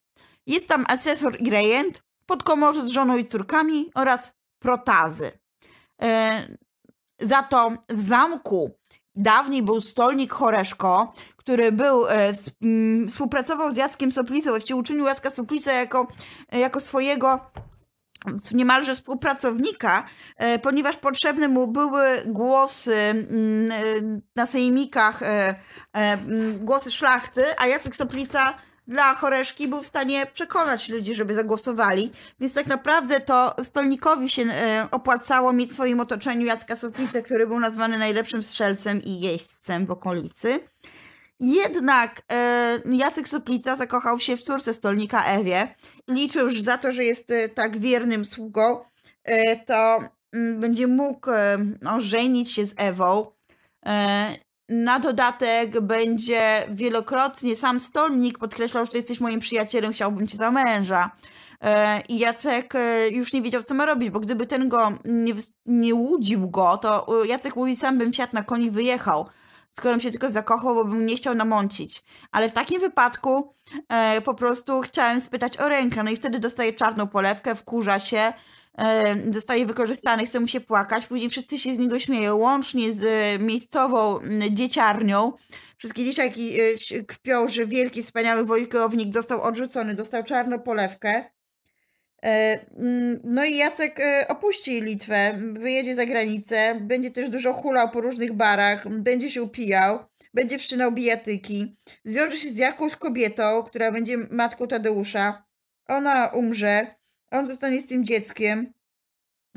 Jest tam asesor i rejent, podkomorzy z żoną i córkami oraz protazy. E, za to w zamku dawniej był stolnik Choreszko, który był, e, mm, współpracował z Jackiem Soplicą, właściwie uczynił Jacka Soplicę jako, e, jako swojego niemalże współpracownika, ponieważ potrzebne mu były głosy mm, na sejmikach, mm, głosy szlachty, a Jacek Soplica dla Choreszki był w stanie przekonać ludzi, żeby zagłosowali, więc tak naprawdę to Stolnikowi się e, opłacało mieć w swoim otoczeniu Jacka Soplicę, który był nazwany najlepszym strzelcem i jeźdźcem w okolicy. Jednak e, Jacek Soplica zakochał się w córce stolnika Ewie. Liczył, już za to, że jest e, tak wiernym sługą, to mm, będzie mógł ożenić no, się z Ewą na dodatek będzie wielokrotnie sam stolnik podkreślał, że jesteś moim przyjacielem, chciałbym cię za męża. E, I Jacek e, już nie wiedział, co ma robić, bo gdyby ten go nie, nie łudził go, to e, Jacek mówi, sam bym siadł na koni wyjechał, skoro się tylko zakochał, bo bym nie chciał namącić. Ale w takim wypadku po prostu chciałem spytać o rękę, no i wtedy dostaje czarną polewkę, wkurza się, zostaje wykorzystany, chce mu się płakać, później wszyscy się z niego śmieją, łącznie z e, miejscową dzieciarnią. Wszystkie dzieciaki e, kpią, że wielki, wspaniały wojownik został odrzucony, dostał czarną polewkę. E, no i Jacek opuści Litwę, wyjedzie za granicę, będzie też dużo hulał po różnych barach, będzie się upijał, będzie wszczynał bijatyki, zwiąże się z jakąś kobietą, która będzie matką Tadeusza. Ona umrze, on zostanie z tym dzieckiem.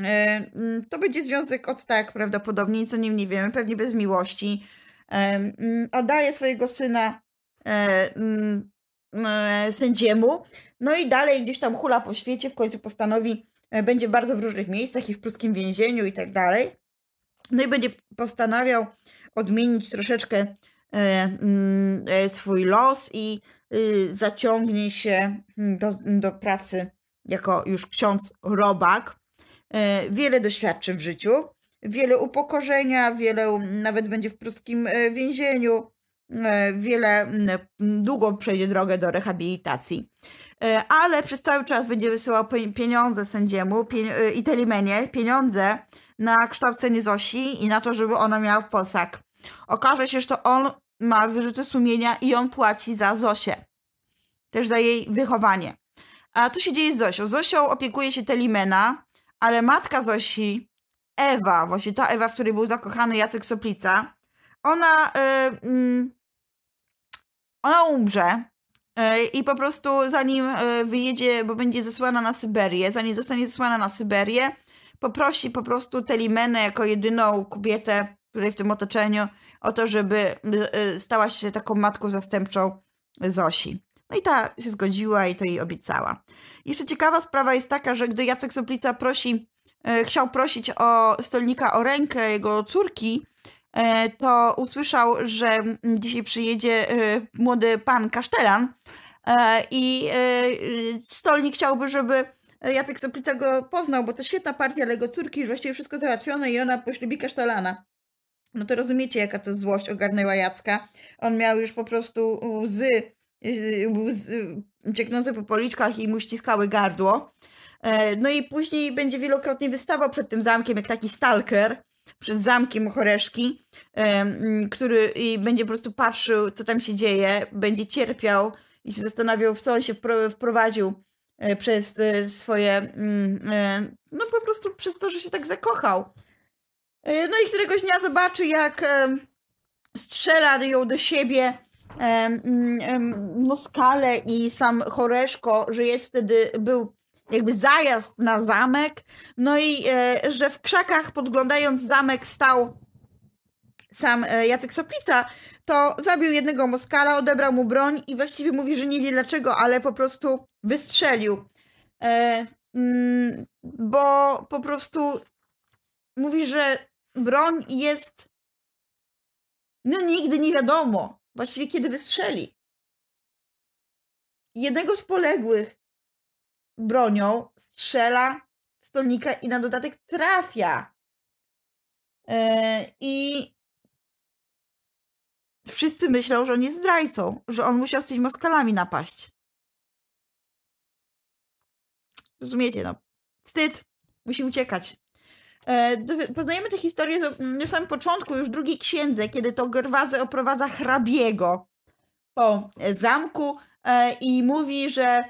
E, mm, to będzie związek od tak prawdopodobnie, co nim nie wiemy, pewnie bez miłości. E, mm, oddaje swojego syna e, mm, sędziemu, no i dalej gdzieś tam hula po świecie, w końcu postanowi, będzie bardzo w różnych miejscach i w pruskim więzieniu i tak dalej. No i będzie postanawiał odmienić troszeczkę swój los i y, zaciągnie się do, do pracy jako już ksiądz robak, e, wiele doświadczy w życiu, wiele upokorzenia, wiele nawet będzie w pruskim e, więzieniu, e, wiele długo przejdzie drogę do rehabilitacji. Ale przez cały czas będzie wysyłał pieniądze sędziemu i Telimenie, pieniądze na kształcenie Zosi i na to, żeby ona miała posag. Okaże się, że to on ma wyrzuty sumienia i on płaci za Zosię. Też za jej wychowanie. A co się dzieje z Zosią? Zosią opiekuje się Telimena, ale matka Zosi, Ewa, właśnie ta Ewa, w której był zakochany Jacek Soplica, ona, yy, ona umrze. E, I po prostu zanim e, wyjedzie, bo będzie zesłana na Syberię, zanim zostanie zesłana na Syberię, poprosi po prostu Telimenę jako jedyną kobietę tutaj w tym otoczeniu o to, żeby stała się taką matką zastępczą Zosi. No i ta się zgodziła i to jej obiecała. Jeszcze ciekawa sprawa jest taka, że gdy Jacek Soplica prosi, e, chciał prosić o stolnika o rękę jego córki, e, to usłyszał, że dzisiaj przyjedzie e, młody pan Kasztelan e, i e, stolnik chciałby, żeby Jacek Soplica go poznał, bo to świetna partia dla jego córki, że właściwie wszystko załatwione i ona poślubi Kasztelana. No to rozumiecie, jaka to złość ogarnęła Jacka. On miał już po prostu łzy cieknące yy, yy, po policzkach i mu ściskały gardło. E, no i później będzie wielokrotnie wystawał przed tym zamkiem, jak taki stalker, przed zamkiem Choreszki, e, który będzie po prostu patrzył, co tam się dzieje, będzie cierpiał i się zastanawiał, w co on się wprowadził e, przez swoje, mm, no po prostu przez to, że się tak zakochał. No i któregoś dnia zobaczy, jak strzela ją do siebie Moskale no, i sam Choreszko, że jest wtedy, był jakby zajazd na zamek, no i e, że w krzakach podglądając zamek stał sam e, Jacek Soplica, to zabił jednego Moskala, odebrał mu broń i właściwie mówi, że nie wie dlaczego, ale po prostu wystrzelił. E, mm, bo po prostu mówi, że broń jest. No nigdy nie wiadomo właściwie kiedy wystrzeli. Jednego z poległych bronią strzela stolnika i na dodatek trafia. Yy, I wszyscy myślą, że on jest zdrajcą, że on musiał z tymi Moskalami napaść. Rozumiecie, no. Wstyd. Musi uciekać. E, poznajemy tę historię mm, w samym początku, już drugiej księdze, kiedy to Gerwazy oprowadza hrabiego po e, zamku e, i mówi, że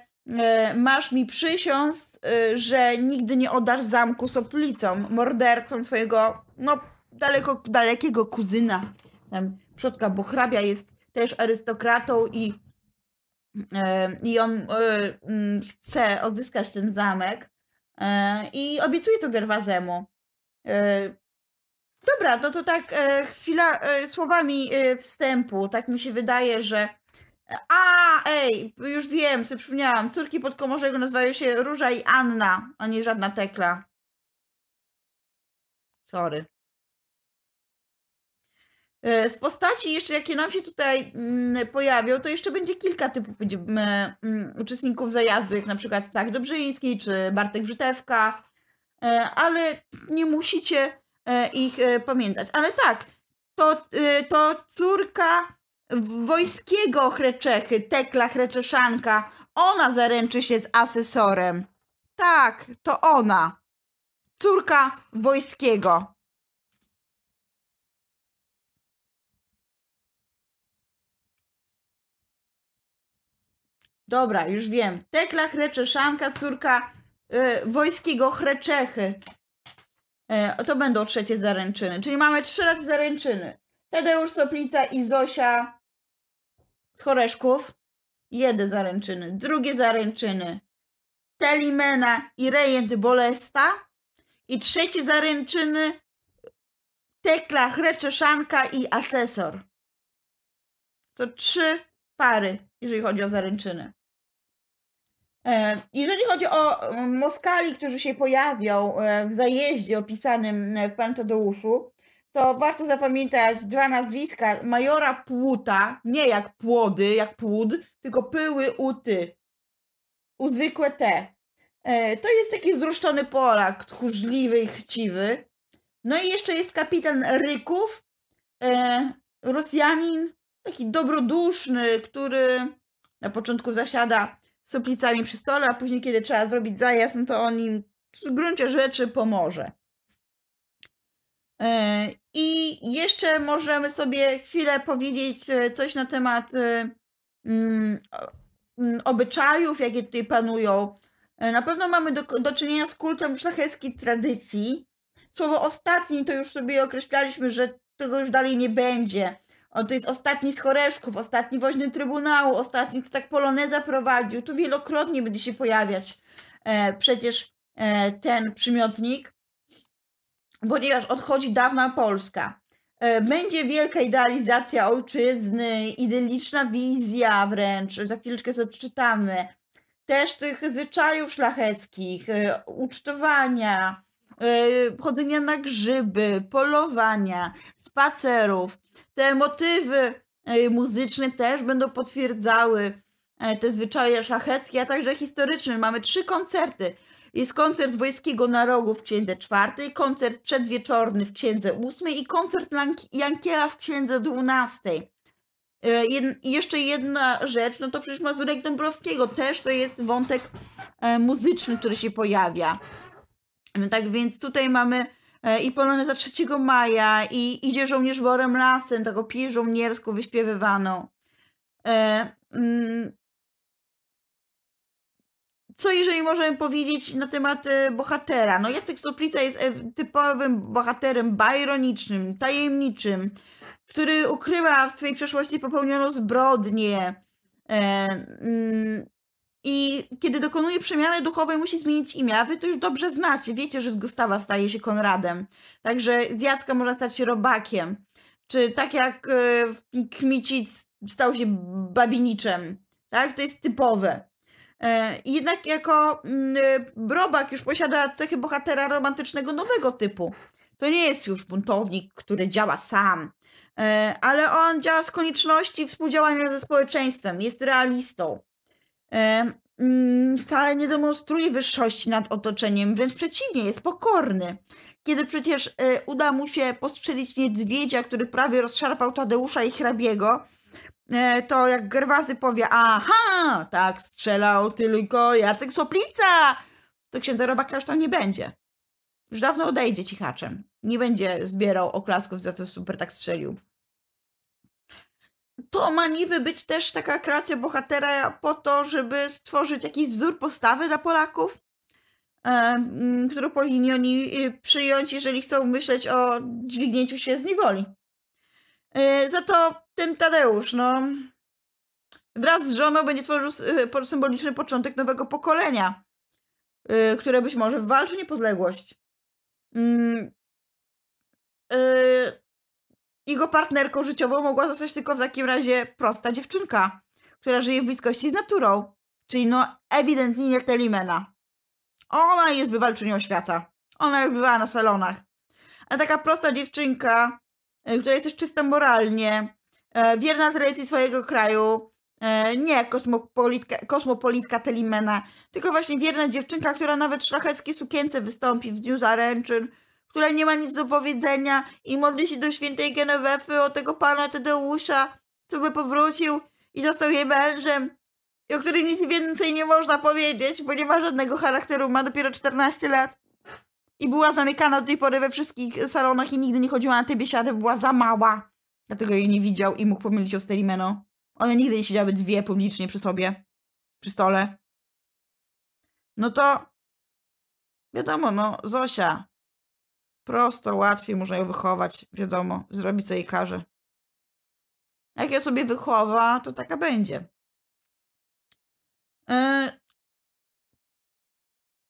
masz mi przysiąc, że nigdy nie odasz zamku soplicą, mordercą twojego, no, daleko, dalekiego kuzyna, tam przodka, bo hrabia jest też arystokratą i, i on mm, chce odzyskać ten zamek. I obiecuje to Gerwazemu. E, dobra, no to tak e, chwila e, słowami wstępu. Tak mi się wydaje, że. A, ej, już wiem, co przypomniałam. Córki Komorzego nazywają się Róża i Anna, a nie żadna Tekla. Sorry. Z postaci jeszcze, jakie nam się tutaj mm, pojawią, to jeszcze będzie kilka typów uczestników zajazdu, jak na przykład Sak Dobrzyński, czy Bartek Brzytewka, E, ale nie musicie e, ich e, pamiętać. Ale tak, to, to córka wojskiego Chreczachy, Tekla Chreczeszanka, ona zaręczy się z asesorem. Tak, to ona. Córka wojskiego. Dobra, już wiem. Tekla Chreczeszanka, córka e, wojskiego chreczechy. Y, to będą trzecie zaręczyny. Czyli mamy trzy razy zaręczyny. Tadeusz Soplica i Zosia z Choreszków. Jedy zaręczyny. Drugie zaręczyny. Telimena i Rejent Bolesta. I trzecie zaręczyny. Tekla, Chreczeszanka i Asesor. To trzy pary, jeżeli chodzi o zaręczyny. E, jeżeli chodzi o mm, Moskali, którzy się pojawią e, w zajeździe opisanym e, w Pantodeuszu, to warto zapamiętać dwa nazwiska majora Płuta, nie jak płody, jak płód, tylko pyły uty, u zwykłe te. To jest taki zruszony Polak, tchórzliwy i chciwy. No i jeszcze jest kapitan Ryków, Rosjanin, taki dobroduszny, który na początku zasiada soplicami przy stole, a później, kiedy trzeba zrobić zajazd, no to on im w gruncie rzeczy pomoże. E, I jeszcze możemy sobie chwilę powiedzieć e, coś na temat e, mm, mm, obyczajów, jakie tutaj panują. Na pewno mamy do, do czynienia z kultem szlacheckiej tradycji. Słowo ostatni to już sobie określaliśmy, że tego już dalej nie będzie. On to jest ostatni z Choreszków, ostatni woźny Trybunału, ostatni, co tak Poloneza prowadził. Tu wielokrotnie będzie się pojawiać e, przecież e, ten przymiotnik, ponieważ odchodzi dawna Polska. E, będzie wielka idealizacja ojczyzny, idylliczna wizja wręcz, za chwileczkę sobie przeczytamy. Też tych zwyczajów szlacheckich, e, ucztowania, e, chodzenia na grzyby, polowania, spacerów te motywy e, muzyczne też będą potwierdzały e, te zwyczaje szlacheckie, a także historyczne. Mamy trzy koncerty. Jest koncert Wojskiego na Rogu w Księdze Czwartej, koncert przedwieczorny w Księdze Ósmej i koncert Jankiela w Księdze Dwunastej. E, I jeszcze jedna rzecz, no to przecież Mazurek Dąbrowskiego też to jest wątek muzyczny, który się pojawia. No tak więc tutaj mamy E, i za 3 maja i idzie żołnierz borem lasem, taką pieśń żołnierską wyśpiewywaną. E, mm, co jeżeli możemy powiedzieć na temat e, bohatera? No Jacek Soplica jest typowym bohaterem bajronicznym, tajemniczym, który ukrywa w swojej przeszłości popełnioną zbrodnię. Mm, i kiedy dokonuje przemiany duchowej, musi zmienić imię, a wy to już dobrze znacie. Wiecie, że z Gustawa staje się Konradem. Także z Jacka można stać się robakiem. Czy tak jak yy, Kmicic stał się babiniczem. Tak? To jest typowe. E, I jednak jako mm, e, robak już posiada cechy bohatera romantycznego nowego typu. To nie jest już buntownik, który działa sam, ale on działa z konieczności współdziałania ze społeczeństwem, jest realistą. Mm, wcale nie demonstruje wyższości nad otoczeniem, wręcz przeciwnie, jest pokorny. Kiedy przecież e, uda mu się postrzelić niedźwiedzia, który prawie rozszarpał Tadeusza i hrabiego, e, to jak Gerwazy powie, aha, tak strzelał tylko Jacek Soplica, to księdza Robaka już tam nie będzie. Już dawno odejdzie cichaczem. Nie będzie zbierał oklasków za to, super tak strzelił to ma niby być też taka kreacja bohatera po to, żeby stworzyć jakiś wzór postawy dla Polaków, którą powinni oni y, przyjąć, jeżeli chcą myśleć o dźwignięciu się z niewoli. E, za to ten Tadeusz, no, wraz z żoną będzie tworzył y, symboliczny początek nowego pokolenia, y, które być może walczy o niepodległość. Mm, jego partnerką życiową mogła zostać tylko w takim razie prosta dziewczynka, która żyje w bliskości z naturą, czyli no ewidentnie nie Telimena. Ona jest bywalczynią świata. Ona już bywała na salonach. A taka prosta dziewczynka, e, która jest też czysta moralnie, e, wierna tradycji swojego kraju, e, nie kosmopolitka, kosmopolitka Telimena, tylko właśnie wierna dziewczynka, która nawet szlacheckie sukience wystąpi w dniu zaręczyn, która nie ma nic do powiedzenia i modli się do świętej Genewefy o tego pana Tadeusza, co by powrócił i został jej mężem, i o którym nic więcej nie można powiedzieć, bo nie ma żadnego charakteru, ma dopiero 14 lat. I była zamykana do tej pory we wszystkich salonach i nigdy nie chodziła na te biesiady, była za mała. Dlatego jej nie widział i mógł pomylić o Stelimeno. One nigdy nie siedziały dwie publicznie przy sobie, przy stole. No to wiadomo, no, Zosia Prosto, łatwiej można ją wychować, wiadomo, zrobić co jej każe. Jak ja sobie wychowa, to taka będzie. E,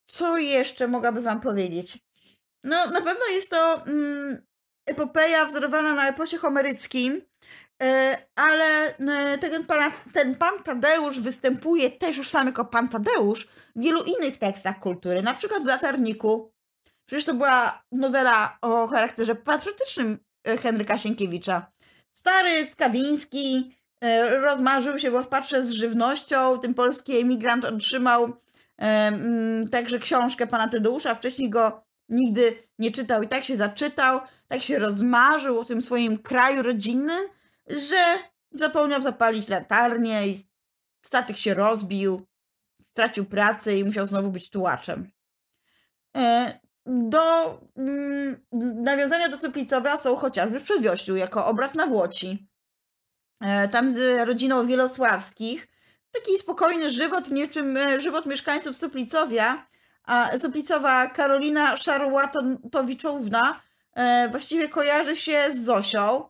co jeszcze mogłabym Wam powiedzieć? No, na pewno jest to mm, epopeja wzorowana na eposie homeryckim, e, ale e, ten pan, ten pan Tadeusz występuje też już sam jako pan Tadeusz w wielu innych tekstach kultury, na przykład w Latarniku Przecież to była nowela o charakterze patriotycznym e, Henryka Sienkiewicza. Stary Skawiński e, rozmarzył się, bo wpatrzył z żywnością. Tym polski emigrant otrzymał e, mm, także książkę pana Tadeusza. Wcześniej go nigdy nie czytał i tak się zaczytał, tak się rozmarzył o tym swoim kraju rodzinnym, że zapomniał zapalić latarnię i statek się rozbił, stracił pracę i musiał znowu być tułaczem do mm, nawiązania do Soplicowa są chociażby w Przedwiośniu, jako obraz na Włoci. E, tam z rodziną Wielosławskich. Taki spokojny żywot, niczym e, żywot mieszkańców Soplicowia. A Soplicowa Karolina Szarłatowiczówna e, właściwie kojarzy się z Zosią.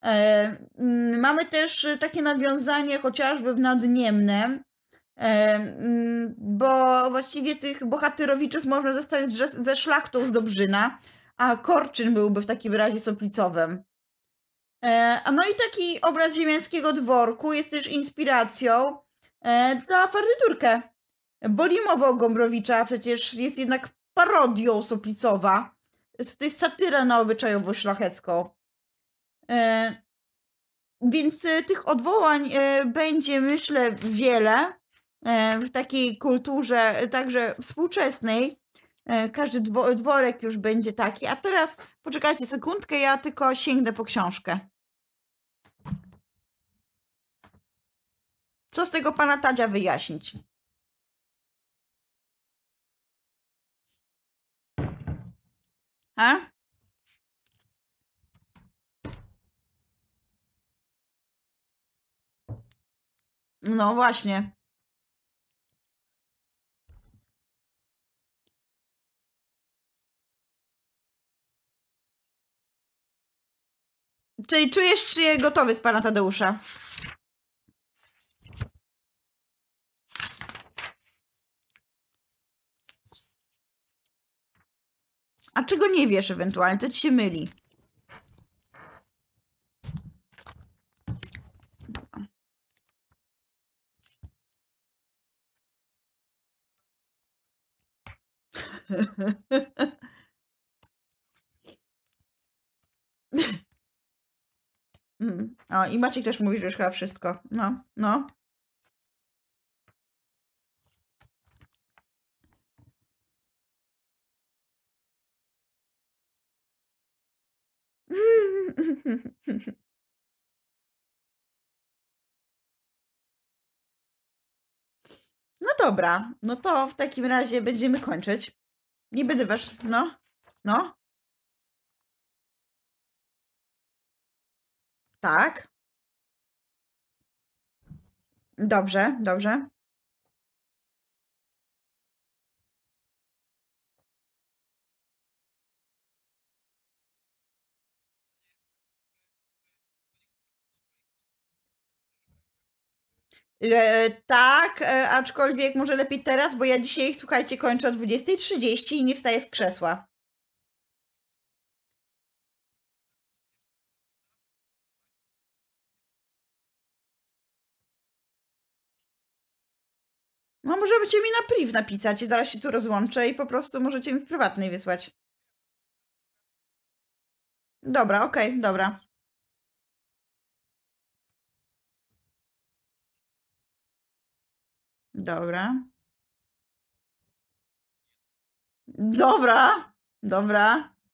Mm, mamy też takie nawiązanie chociażby w Nadniemnem, Mm, bo właściwie tych bohaterowiczów można zostawić ze szlachtą z Dobrzyna, a Korczyn byłby w takim razie Soplicowym. E, no i taki obraz ziemiańskiego dworku jest też inspiracją e, dla fardyturkę. Bolimowo Gombrowicza przecież jest jednak parodią Soplicowa. To jest satyra na obyczajowość szlachecką. E, więc tych odwołań będzie, myślę, wiele. E, w takiej kulturze, e, także współczesnej, e, każdy dworek już będzie taki. A teraz poczekajcie sekundkę, ja tylko sięgnę po książkę. Co z tego pana Tadzia wyjaśnić? Ha? No właśnie. Czyli czujesz, czy jest gotowy z pana Tadeusza? A czego nie wiesz ewentualnie? To ci się myli. O, no i Maciek też mówi, że już chyba wszystko. No, no. No dobra, no to w takim razie będziemy kończyć. Nie będę was, no, no. Tak. Dobrze, dobrze. E, tak, e, aczkolwiek może lepiej teraz, bo ja dzisiaj, słuchajcie, kończę o 20.30 i nie wstaję z krzesła. No możecie mi na priv napisać, zaraz się tu rozłączę i po prostu możecie mi w prywatnej wysłać. Dobra, okej, okay, dobra. Dobra. Dobra. Dobra.